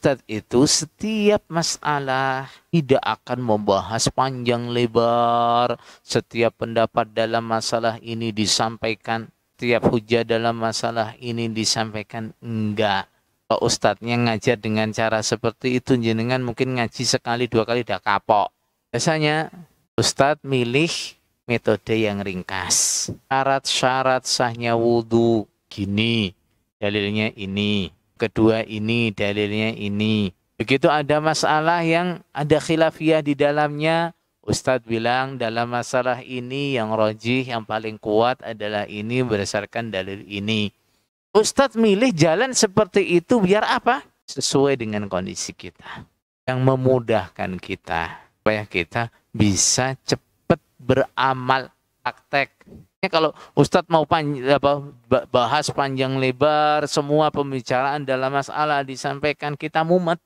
Ustadz itu setiap masalah tidak akan membahas panjang lebar. Setiap pendapat dalam masalah ini disampaikan. Setiap hujah dalam masalah ini disampaikan. Enggak. Kalau ustadznya ngajar dengan cara seperti itu, jenengan mungkin ngaji sekali dua kali udah kapok. Biasanya ustadz milih metode yang ringkas. Syarat-syarat sahnya wudhu gini, dalilnya ini kedua ini, dalilnya ini. Begitu ada masalah yang ada khilafiyah di dalamnya, Ustadz bilang dalam masalah ini yang rojih, yang paling kuat adalah ini berdasarkan dalil ini. Ustadz milih jalan seperti itu biar apa? Sesuai dengan kondisi kita. Yang memudahkan kita. Supaya kita bisa cepat beramal aktek kalau Ustadz mau panj apa, bahas panjang lebar semua pembicaraan dalam masalah disampaikan kita mumet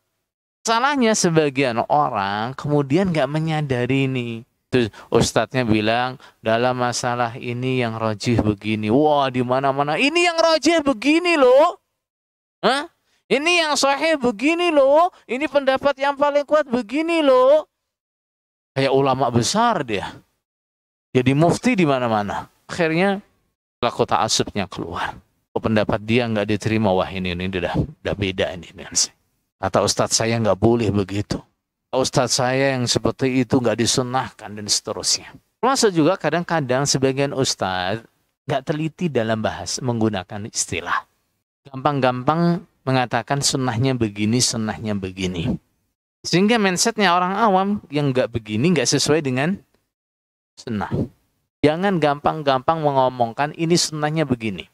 salahnya sebagian orang kemudian nggak menyadari ini terus ustadznya bilang dalam masalah ini yang rojih begini wah di mana mana ini yang rojih begini loh Hah? ini yang sahih begini loh ini pendapat yang paling kuat begini loh kayak ulama besar dia jadi mufti di mana mana akhirnya kota asupnya keluar oh, pendapat dia nggak diterima wah ini ini udah udah beda ini nanti kata ustadz saya nggak boleh begitu ustadz saya yang seperti itu nggak disunahkan dan seterusnya termasuk juga kadang-kadang sebagian ustadz nggak teliti dalam bahas menggunakan istilah gampang-gampang mengatakan sunnahnya begini sunnahnya begini sehingga mindsetnya orang awam yang nggak begini nggak sesuai dengan sunnah Jangan gampang-gampang mengomongkan ini sunnahnya begini.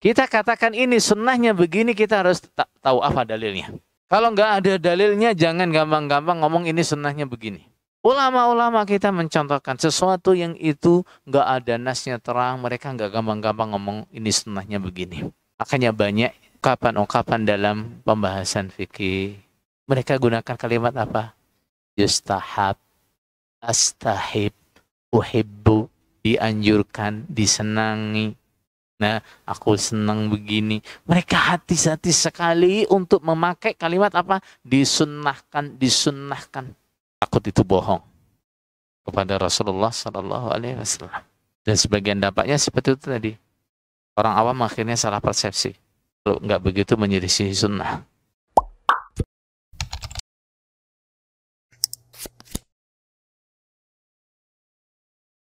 Kita katakan ini sunnahnya begini, kita harus tahu apa dalilnya. Kalau nggak ada dalilnya, jangan gampang-gampang ngomong ini sunnahnya begini. Ulama-ulama kita mencontohkan sesuatu yang itu nggak ada nasnya terang, mereka nggak gampang-gampang ngomong ini sunnahnya begini. Makanya banyak kapan ungkapan dalam pembahasan fikih. Mereka gunakan kalimat apa? Yustahab, astahib, uhibbu, dianjurkan, disenangi. Nah, aku senang begini. Mereka hati-hati sekali untuk memakai kalimat apa? Disunnahkan, disunnahkan. Takut itu bohong kepada Rasulullah Sallallahu Alaihi Wasallam. Dan sebagian dampaknya seperti itu tadi. Orang awam akhirnya salah persepsi. Kalau nggak begitu menyelisih sunnah.